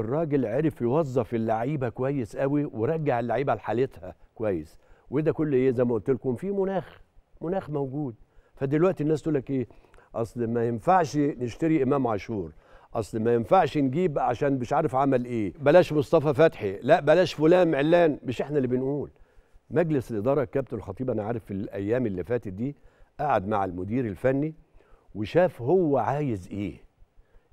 الراجل عرف يوظف اللعيبه كويس قوي ورجع اللعيبه لحالتها كويس وده كله ايه زي ما قلت لكم في مناخ مناخ موجود فدلوقتي الناس تقول لك ايه اصل ما ينفعش نشتري امام عاشور اصل ما ينفعش نجيب عشان مش عارف عمل ايه بلاش مصطفى فتحي لا بلاش فلان علان مش احنا اللي بنقول مجلس الاداره الكابتن الخطيب انا عارف في الايام اللي فاتت دي قعد مع المدير الفني وشاف هو عايز ايه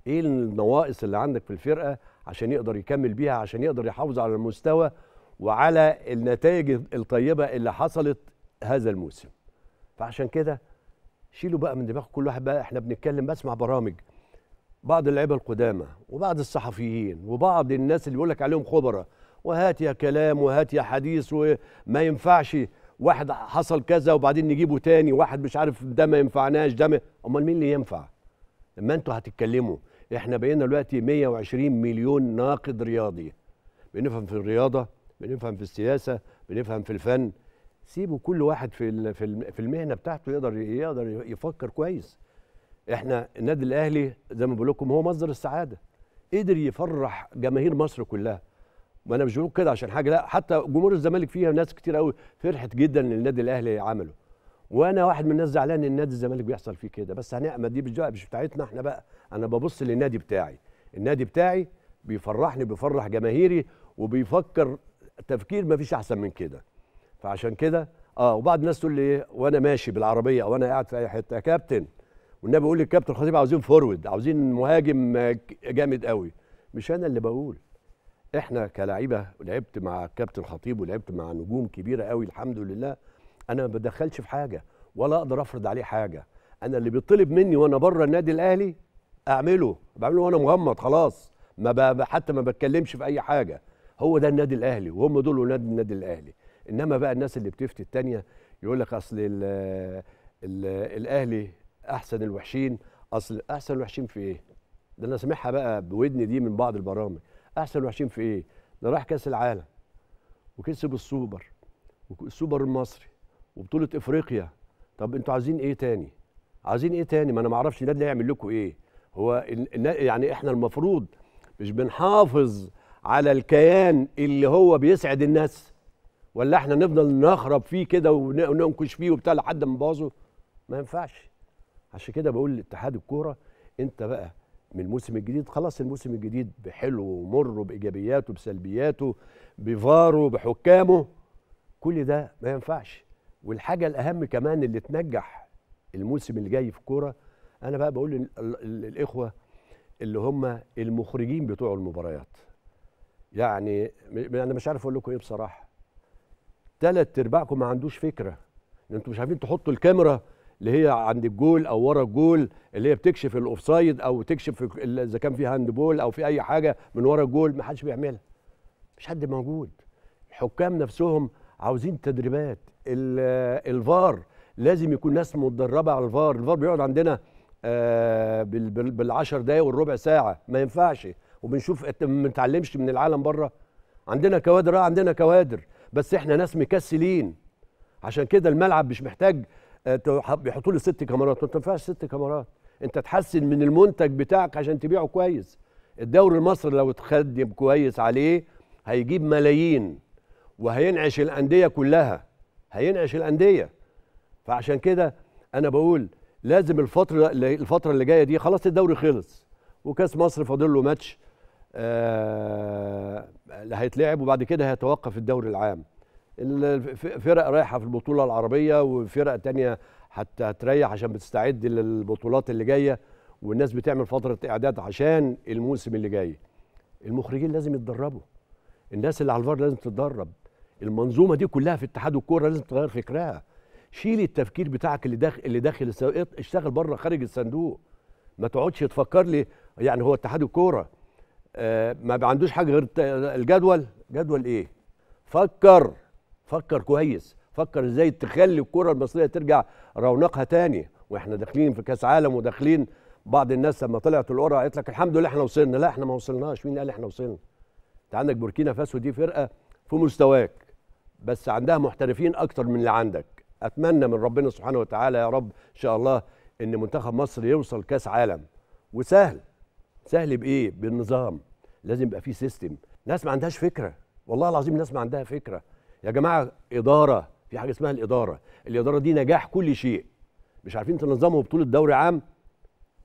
ايه النواقص اللي عندك في الفرقه عشان يقدر يكمل بيها عشان يقدر يحافظ على المستوى وعلى النتائج الطيبه اللي حصلت هذا الموسم فعشان كده شيلوا بقى من دماغكم كل واحد بقى احنا بنتكلم بسمع برامج بعض اللعيبه القدامى وبعض الصحفيين وبعض الناس اللي بيقول لك عليهم خبراء وهات يا كلام وهات يا حديث وما ينفعش واحد حصل كذا وبعدين نجيبه تاني واحد مش عارف ده ما ينفعناش ده امال مين اللي ينفع؟ لما انتوا هتتكلموا احنا بقينا دلوقتي 120 مليون ناقد رياضي بنفهم في الرياضه بنفهم في السياسه بنفهم في الفن سيبوا كل واحد في في المهنه بتاعته يقدر يقدر يفكر كويس احنا النادي الاهلي زي ما بقول لكم هو مصدر السعاده قدر يفرح جماهير مصر كلها ما انا مش بقول كده عشان حاجه لا حتى جمهور الزمالك فيها ناس كتير قوي فرحت جدا للنادي الاهلي عمله وانا واحد من الناس زعلان ان نادي الزمالك بيحصل فيه كده بس هنعمل دي مش بتاعتنا احنا بقى انا ببص للنادي بتاعي النادي بتاعي بيفرحني بيفرح جماهيري وبيفكر تفكير ما فيش احسن من كده فعشان كده اه وبعض الناس تقول لي ايه وانا ماشي بالعربيه او انا قاعد في اي حته يا كابتن والنبي يقول لي الكابتن خطيب عاوزين فورورد عاوزين مهاجم آه، جامد قوي مش انا اللي بقول احنا كلعيبه لعبت مع الكابتن خطيب ولعبت مع نجوم كبيره قوي الحمد لله انا ما بدخلش في حاجه ولا اقدر افرض عليه حاجه انا اللي بيطلب مني وانا بره النادي الاهلي اعمله بعمله وانا مغمض خلاص ما حتى ما بتكلمش في اي حاجه هو ده النادي الاهلي وهم دول ولاد النادي الاهلي انما بقى الناس اللي بتفتي التانيه يقول لك اصل الـ الـ الاهلي احسن الوحشين اصل احسن الوحشين في ايه ده انا سامعها بقى بودني دي من بعض البرامج احسن الوحشين في ايه ده راح كاس العالم وكسب السوبر والسوبر المصري وبطوله افريقيا طب انتوا عايزين ايه تاني عايزين ايه تاني ما انا ما اعرفش النادي هيعمل لكم ايه هو يعني احنا المفروض مش بنحافظ على الكيان اللي هو بيسعد الناس ولا احنا نفضل نخرب فيه كده وننكش فيه وبتاع لحد ما نبوظه ما ينفعش عشان كده بقول لاتحاد الكوره انت بقى من الموسم الجديد خلاص الموسم الجديد بحلو ومر بايجابياته بسلبياته بفاره بحكامه كل ده ما ينفعش والحاجه الاهم كمان اللي تنجح الموسم اللي جاي في الكوره انا بقى بقول للاخوه اللي هم المخرجين بتوع المباريات يعني انا مش عارف اقول لكم ايه بصراحه ثلاث ارباعكم ما عندوش فكره انتوا مش عارفين تحطوا الكاميرا اللي هي عند الجول او ورا الجول اللي هي بتكشف الاوفسايد او تكشف اذا كان في هاند بول او في اي حاجه من ورا الجول ما حدش بيعملها مش حد موجود الحكام نفسهم عاوزين تدريبات الفار لازم يكون ناس متدربه على الفار الفار بيقعد عندنا آه، بالعشر دقايق والربع ساعه ما ينفعش وبنشوف ما نتعلمش من العالم بره عندنا كوادر اه عندنا كوادر بس احنا ناس مكسلين عشان كده الملعب مش محتاج آه، بيحطوا لي ست كاميرات ما تنفعش ست كاميرات انت تحسن من المنتج بتاعك عشان تبيعه كويس الدوري المصري لو اتخدم كويس عليه هيجيب ملايين وهينعش الانديه كلها هينعش الانديه فعشان كده انا بقول لازم الفتره الفتره اللي جايه دي خلاص الدوري خلص وكاس مصر فاضل له ماتش آه، اللي هيتلعب وبعد كده هيتوقف الدوري العام الفرق رايحه في البطوله العربيه وفرق تانية حتى هتريح عشان بتستعد للبطولات اللي جايه والناس بتعمل فتره اعداد عشان الموسم اللي جاي المخرجين لازم يتدربوا الناس اللي على الفار لازم تتدرب المنظومه دي كلها في اتحاد الكوره لازم تغير فكرها شيل التفكير بتاعك اللي داخل اللي داخل اشتغل بره خارج الصندوق ما تقعدش تفكر لي يعني هو اتحاد الكوره آه ما عندوش حاجه غير الجدول جدول ايه فكر فكر كويس فكر ازاي تخلي الكره المصريه ترجع رونقها تاني واحنا داخلين في كاس عالم وداخلين بعض الناس لما طلعت القرعه قالت لك الحمد لله احنا وصلنا لا احنا ما وصلناش مين قال احنا وصلنا انت عندك بوركينا فاسو دي فرقه في مستواك بس عندها محترفين اكتر من اللي عندك اتمنى من ربنا سبحانه وتعالى يا رب ان شاء الله ان منتخب مصر يوصل كاس عالم وسهل سهل بايه بالنظام لازم يبقى في سيستم ناس ما عندهاش فكره والله العظيم ناس ما عندها فكره يا جماعه اداره في حاجه اسمها الاداره الاداره دي نجاح كل شيء مش عارفين تنظموا بطوله دوري عام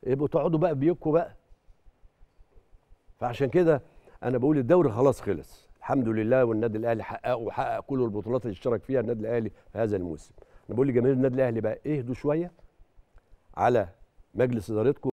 يبقوا تقعدوا بقى بيكوا بقى فعشان كده انا بقول الدوري خلاص خلص الحمد لله والنادي الاهلي حققه وحقق كل البطولات اللي اشترك فيها النادي الاهلي في هذا الموسم انا بقول لجماهير النادي الاهلي بقى اهدوا شويه على مجلس ادارتكم